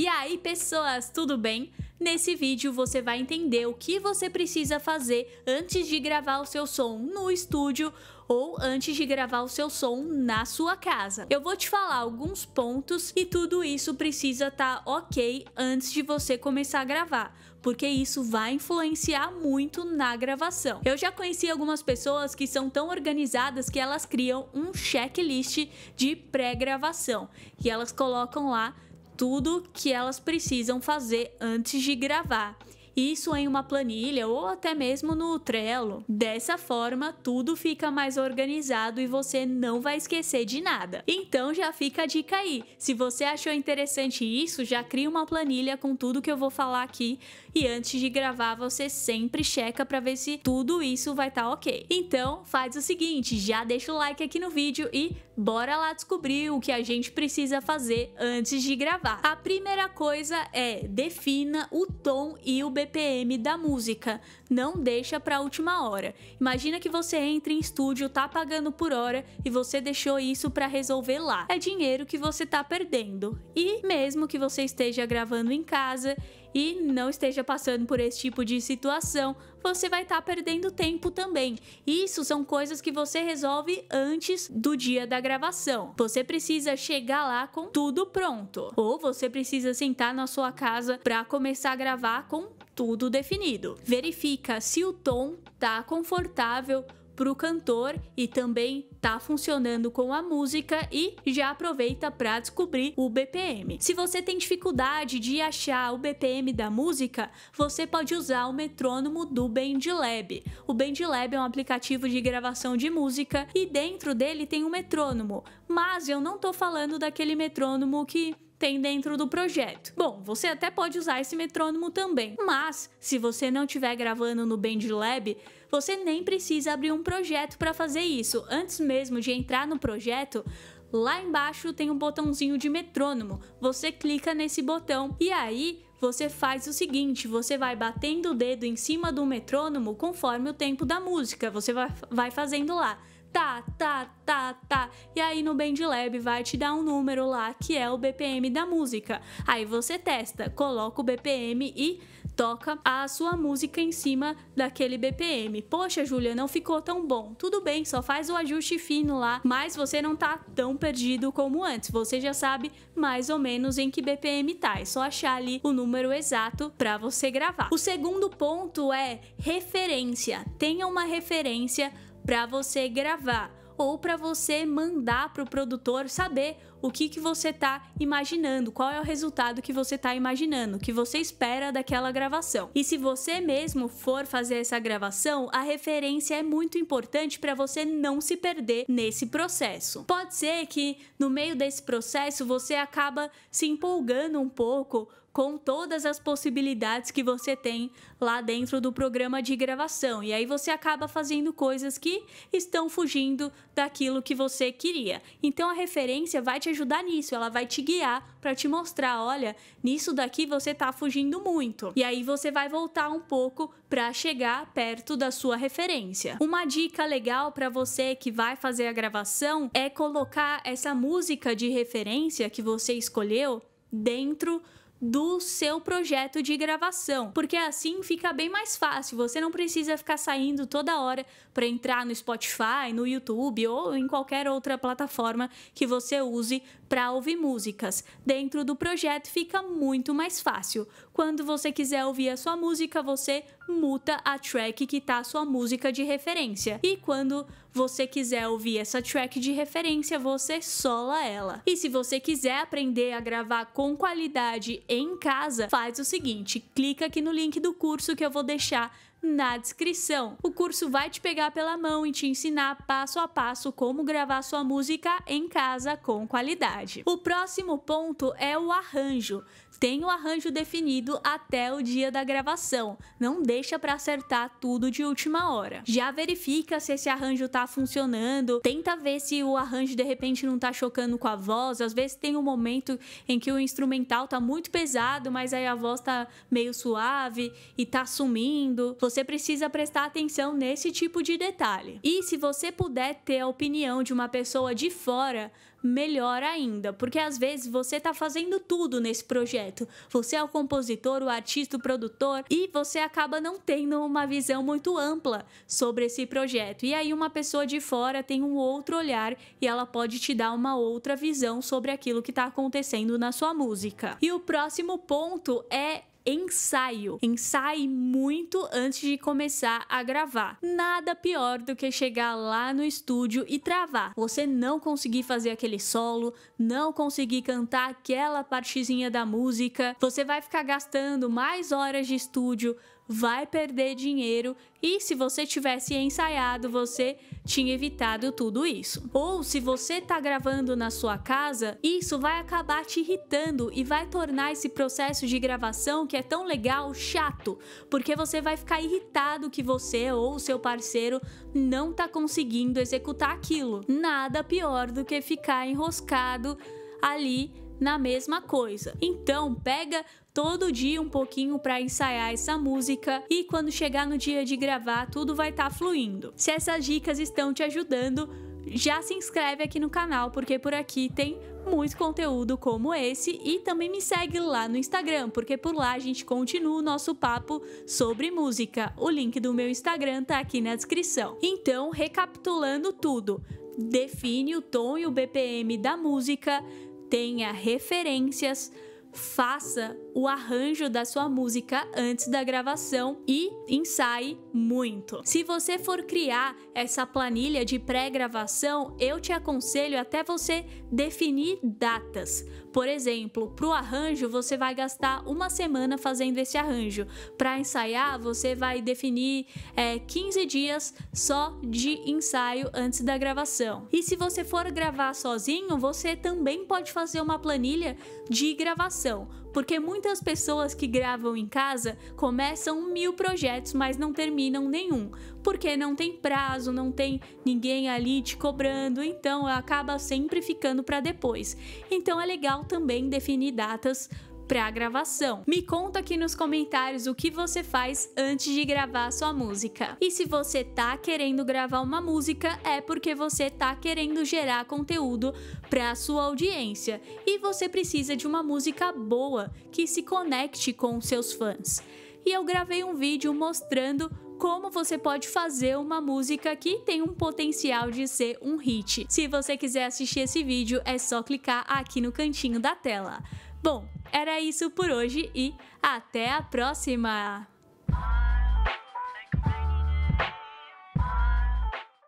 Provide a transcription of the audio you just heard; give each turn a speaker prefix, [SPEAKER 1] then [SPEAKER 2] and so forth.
[SPEAKER 1] E aí, pessoas, tudo bem? Nesse vídeo você vai entender o que você precisa fazer antes de gravar o seu som no estúdio ou antes de gravar o seu som na sua casa. Eu vou te falar alguns pontos e tudo isso precisa estar tá ok antes de você começar a gravar, porque isso vai influenciar muito na gravação. Eu já conheci algumas pessoas que são tão organizadas que elas criam um checklist de pré-gravação e elas colocam lá tudo que elas precisam fazer antes de gravar isso em uma planilha ou até mesmo no Trello. Dessa forma, tudo fica mais organizado e você não vai esquecer de nada. Então já fica a dica aí. Se você achou interessante isso, já cria uma planilha com tudo que eu vou falar aqui e antes de gravar você sempre checa para ver se tudo isso vai estar tá ok. Então faz o seguinte, já deixa o like aqui no vídeo e bora lá descobrir o que a gente precisa fazer antes de gravar. A primeira coisa é defina o tom e o BPM BPM da música. Não deixa para a última hora. Imagina que você entra em estúdio, tá pagando por hora e você deixou isso para resolver lá. É dinheiro que você tá perdendo. E mesmo que você esteja gravando em casa e não esteja passando por esse tipo de situação, você vai estar tá perdendo tempo também. Isso são coisas que você resolve antes do dia da gravação. Você precisa chegar lá com tudo pronto, ou você precisa sentar na sua casa para começar a gravar com tudo definido. Verifica se o tom tá confortável para o cantor e também tá funcionando com a música e já aproveita para descobrir o BPM. Se você tem dificuldade de achar o BPM da música, você pode usar o metrônomo do BandLab. O BandLab é um aplicativo de gravação de música e dentro dele tem um metrônomo, mas eu não tô falando daquele metrônomo que tem dentro do projeto. Bom, você até pode usar esse metrônomo também, mas se você não estiver gravando no BandLab, você nem precisa abrir um projeto para fazer isso. Antes mesmo de entrar no projeto, lá embaixo tem um botãozinho de metrônomo. Você clica nesse botão e aí você faz o seguinte: você vai batendo o dedo em cima do metrônomo conforme o tempo da música, você vai, vai fazendo lá tá, tá, tá, tá. E aí no BandLab vai te dar um número lá que é o BPM da música. Aí você testa, coloca o BPM e toca a sua música em cima daquele BPM. Poxa, Júlia, não ficou tão bom. Tudo bem, só faz o ajuste fino lá, mas você não tá tão perdido como antes. Você já sabe mais ou menos em que BPM tá. É só achar ali o número exato para você gravar. O segundo ponto é referência. Tenha uma referência para você gravar ou para você mandar para o produtor saber o que, que você está imaginando, qual é o resultado que você está imaginando, que você espera daquela gravação. E se você mesmo for fazer essa gravação, a referência é muito importante para você não se perder nesse processo. Pode ser que no meio desse processo você acaba se empolgando um pouco com todas as possibilidades que você tem lá dentro do programa de gravação. E aí você acaba fazendo coisas que estão fugindo daquilo que você queria. Então a referência vai te ajudar nisso, ela vai te guiar para te mostrar, olha, nisso daqui você tá fugindo muito. E aí você vai voltar um pouco para chegar perto da sua referência. Uma dica legal para você que vai fazer a gravação é colocar essa música de referência que você escolheu dentro do seu projeto de gravação, porque assim fica bem mais fácil. Você não precisa ficar saindo toda hora para entrar no Spotify, no YouTube ou em qualquer outra plataforma que você use para ouvir músicas. Dentro do projeto fica muito mais fácil. Quando você quiser ouvir a sua música, você muta a track que tá a sua música de referência. E quando você quiser ouvir essa track de referência, você sola ela. E se você quiser aprender a gravar com qualidade em casa, faz o seguinte, clica aqui no link do curso que eu vou deixar na descrição. O curso vai te pegar pela mão e te ensinar passo a passo como gravar sua música em casa com qualidade. O próximo ponto é o arranjo. Tem o arranjo definido até o dia da gravação. Não deixa para acertar tudo de última hora. Já verifica se esse arranjo tá funcionando, tenta ver se o arranjo de repente não tá chocando com a voz. Às vezes tem um momento em que o instrumental tá muito pesado, mas aí a voz tá meio suave e tá sumindo. Você você precisa prestar atenção nesse tipo de detalhe. E se você puder ter a opinião de uma pessoa de fora, melhor ainda, porque às vezes você está fazendo tudo nesse projeto. Você é o compositor, o artista, o produtor e você acaba não tendo uma visão muito ampla sobre esse projeto. E aí uma pessoa de fora tem um outro olhar e ela pode te dar uma outra visão sobre aquilo que está acontecendo na sua música. E o próximo ponto é ensaio. Ensaie muito antes de começar a gravar. Nada pior do que chegar lá no estúdio e travar. Você não conseguir fazer aquele solo, não conseguir cantar aquela partezinha da música. Você vai ficar gastando mais horas de estúdio vai perder dinheiro e se você tivesse ensaiado, você tinha evitado tudo isso. Ou se você tá gravando na sua casa, isso vai acabar te irritando e vai tornar esse processo de gravação que é tão legal chato, porque você vai ficar irritado que você ou seu parceiro não tá conseguindo executar aquilo. Nada pior do que ficar enroscado ali na mesma coisa. Então, pega todo dia um pouquinho para ensaiar essa música e quando chegar no dia de gravar, tudo vai estar tá fluindo. Se essas dicas estão te ajudando, já se inscreve aqui no canal porque por aqui tem muito conteúdo como esse e também me segue lá no Instagram, porque por lá a gente continua o nosso papo sobre música. O link do meu Instagram tá aqui na descrição. Então, recapitulando tudo, define o tom e o BPM da música, tenha referências, faça o arranjo da sua música antes da gravação e ensaie muito. Se você for criar essa planilha de pré-gravação, eu te aconselho até você definir datas. Por exemplo, para o arranjo você vai gastar uma semana fazendo esse arranjo. Para ensaiar, você vai definir é, 15 dias só de ensaio antes da gravação. E se você for gravar sozinho, você também pode fazer uma planilha de gravação porque muitas pessoas que gravam em casa começam mil projetos, mas não terminam nenhum, porque não tem prazo, não tem ninguém ali te cobrando, então acaba sempre ficando para depois. Então é legal também definir datas para a gravação. Me conta aqui nos comentários o que você faz antes de gravar a sua música. E se você tá querendo gravar uma música, é porque você tá querendo gerar conteúdo para a sua audiência e você precisa de uma música boa que se conecte com seus fãs. E eu gravei um vídeo mostrando como você pode fazer uma música que tem um potencial de ser um hit. Se você quiser assistir esse vídeo, é só clicar aqui no cantinho da tela. Bom, era isso por hoje e até a próxima!